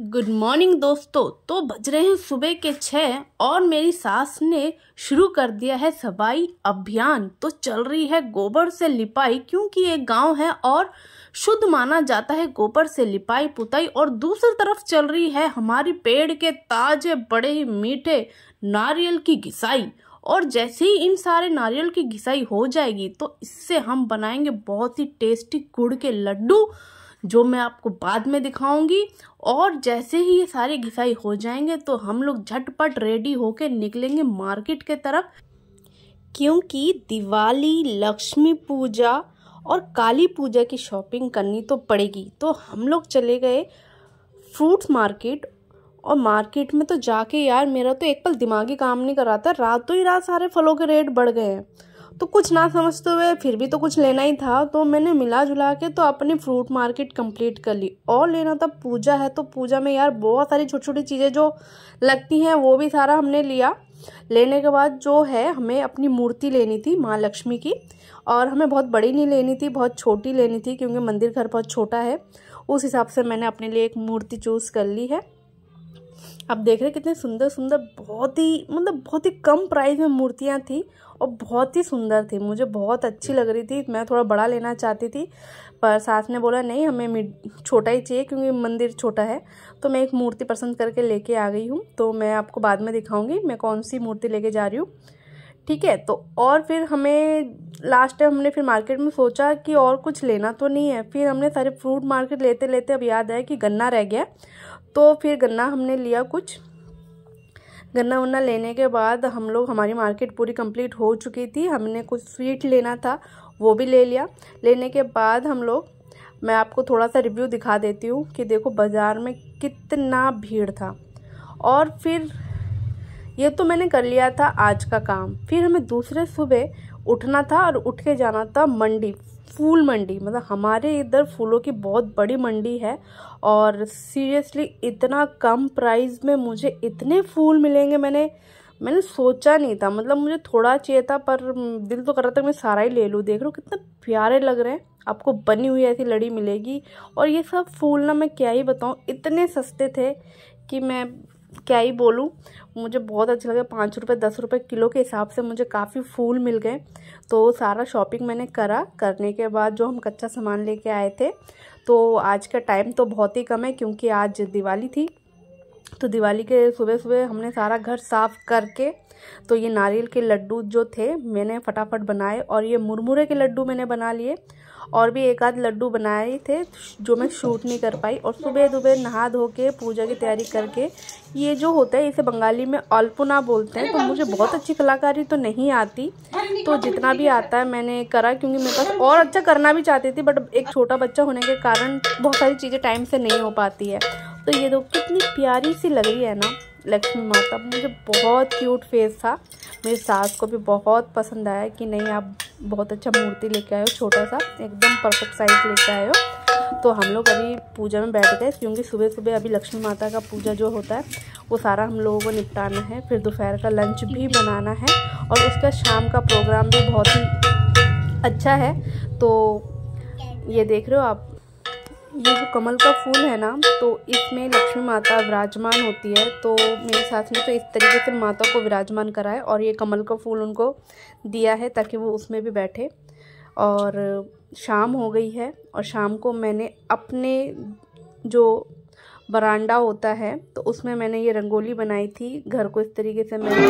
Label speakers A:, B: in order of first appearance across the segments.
A: good morning दोस्तों तो बज रहे हैं सुबह के छः और मेरी सास ने शुरू कर दिया है सफाई अभियान तो चल रही है गोबर से लिपाई क्योंकि ये गांव है और शुद्ध माना जाता है गोबर से लिपाई पुताई और दूसरी तरफ चल रही है हमारी पेड़ के ताजे बड़े ही मीठे नारियल की घिसाई और जैसे ही इन सारे नारियल की घिसाई हो जाएगी तो इससे हम बनाएंगे बहुत ही टेस्टी गुड़ के लड्डू जो मैं आपको बाद में दिखाऊंगी और जैसे ही ये सारे घिसाई हो जाएंगे तो हम लोग झटपट रेडी होके निकलेंगे मार्केट के तरफ क्योंकि दिवाली लक्ष्मी पूजा और काली पूजा की शॉपिंग करनी तो पड़ेगी तो हम लोग चले गए फ्रूट्स मार्केट और मार्केट में तो जाके यार मेरा तो एक पल दिमागी काम नहीं कर रहा था रातों ही रात सारे फलों के रेट बढ़ गए हैं तो कुछ ना समझते हुए फिर भी तो कुछ लेना ही था तो मैंने मिला जुला के तो अपनी फ्रूट मार्केट कंप्लीट कर ली और लेना था पूजा है तो पूजा में यार बहुत सारी छोटी छोटी चीज़ें जो लगती हैं वो भी सारा हमने लिया लेने के बाद जो है हमें अपनी मूर्ति लेनी थी माँ लक्ष्मी की और हमें बहुत बड़ी नहीं लेनी थी बहुत छोटी लेनी थी क्योंकि मंदिर घर बहुत छोटा है उस हिसाब से मैंने अपने लिए एक मूर्ति चूज़ कर ली है आप देख रहे हैं कितने सुंदर सुंदर बहुत ही मतलब बहुत ही कम प्राइस में मूर्तियाँ थी और बहुत ही सुंदर थी मुझे बहुत अच्छी लग रही थी मैं थोड़ा बड़ा लेना चाहती थी पर सास ने बोला नहीं हमें छोटा ही चाहिए क्योंकि मंदिर छोटा है तो मैं एक मूर्ति पसंद करके लेके आ गई हूँ तो मैं आपको बाद में दिखाऊँगी मैं कौन सी मूर्ति लेके जा रही हूँ ठीक है तो और फिर हमें लास्ट टाइम हमने फिर मार्केट में सोचा कि और कुछ लेना तो नहीं है फिर हमने सारे फ्रूट मार्केट लेते लेते अब याद आया कि गन्ना रह गया तो फिर गन्ना हमने लिया कुछ गन्ना वन्ना लेने के बाद हम लोग हमारी मार्केट पूरी कंप्लीट हो चुकी थी हमने कुछ स्वीट लेना था वो भी ले लिया लेने के बाद हम लोग मैं आपको थोड़ा सा रिव्यू दिखा देती हूँ कि देखो बाज़ार में कितना भीड़ था और फिर ये तो मैंने कर लिया था आज का काम फिर हमें दूसरे सुबह उठना था और उठ के जाना था मंडी फूल मंडी मतलब हमारे इधर फूलों की बहुत बड़ी मंडी है और सीरियसली इतना कम प्राइस में मुझे इतने फूल मिलेंगे मैंने मैंने सोचा नहीं था मतलब मुझे थोड़ा चाहिए था पर दिल तो कर रहा था मैं सारा ही ले लूँ देख लो कितने प्यारे लग रहे हैं आपको बनी हुई ऐसी लड़ी मिलेगी और ये सब फूल ना मैं क्या ही बताऊँ इतने सस्ते थे कि मैं क्या ही बोलूँ मुझे बहुत अच्छे लगे पाँच रुपये दस रुपये किलो के हिसाब से मुझे काफ़ी फूल मिल गए तो सारा शॉपिंग मैंने करा करने के बाद जो हम कच्चा सामान लेके आए थे तो आज का टाइम तो बहुत ही कम है क्योंकि आज दिवाली थी तो दिवाली के सुबह सुबह हमने सारा घर साफ करके तो ये नारियल के लड्डू जो थे मैंने फटाफट बनाए और ये मुरमुरे के लड्डू मैंने बना लिए और भी एक आध लड्डू बनाए थे जो मैं शूट नहीं कर पाई और सुबह सुबह नहा धो के पूजा की तैयारी करके ये जो होता है इसे बंगाली में अल्पना बोलते हैं तो मुझे बहुत अच्छी कलाकारी तो नहीं आती तो जितना भी आता है मैंने करा क्योंकि मेरे पास और अच्छा करना भी चाहती थी बट एक छोटा बच्चा होने के कारण बहुत सारी चीज़ें टाइम से नहीं हो पाती है तो ये दो कितनी प्यारी सी लग रही है ना लक्ष्मी माता मुझे बहुत क्यूट फेस था मेरी सास को भी बहुत पसंद आया कि नहीं आप बहुत अच्छा मूर्ति लेके आए हो छोटा सा एकदम परफेक्ट साइज लेके आए हो तो हम लोग अभी पूजा में बैठ गए क्योंकि सुबह सुबह अभी लक्ष्मी माता का पूजा जो होता है वो सारा हम लोगों को निपटाना है फिर दोपहर का लंच भी बनाना है और उसका शाम का प्रोग्राम भी बहुत ही अच्छा है तो ये देख रहे हो आप ये जो कमल का फूल है ना तो इसमें लक्ष्मी माता विराजमान होती है तो मेरे साथ ने तो इस तरीके से माता को विराजमान करा है और ये कमल का फूल उनको दिया है ताकि वो उसमें भी बैठे और शाम हो गई है और शाम को मैंने अपने जो बरांडा होता है तो उसमें मैंने ये रंगोली बनाई थी घर को इस तरीके से मैंने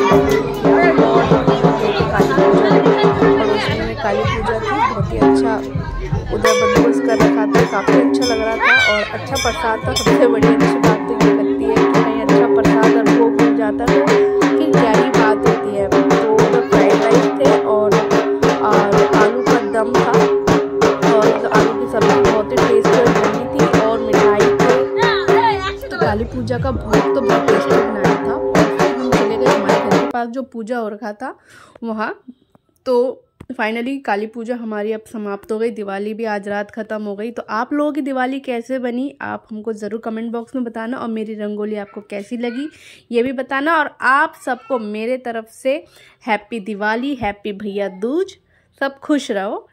A: काली पूजा की बहुत ही अच्छा उधर बंदोबस्त कर रखा था काफ़ी अच्छा लग रहा था और अच्छा प्रसाद था सबसे बड़ी अच्छी बात तो ये लगती है कि नहीं अच्छा प्रसाद और भोग मिल जाता है तो कि क्या ही बात होती है काली पूजा का भोग तो बहुत टेस्टी बनाया था फिर हम चले गए हमारे घर के पास जो पूजा हो रखा था वहाँ तो फाइनली काली पूजा हमारी अब समाप्त हो गई दिवाली भी आज रात ख़त्म हो गई तो आप लोगों की दिवाली कैसे बनी आप हमको ज़रूर कमेंट बॉक्स में बताना और मेरी रंगोली आपको कैसी लगी ये भी बताना और आप सबको मेरे तरफ से हैप्पी दिवाली हैप्पी भैया दूज सब खुश रहो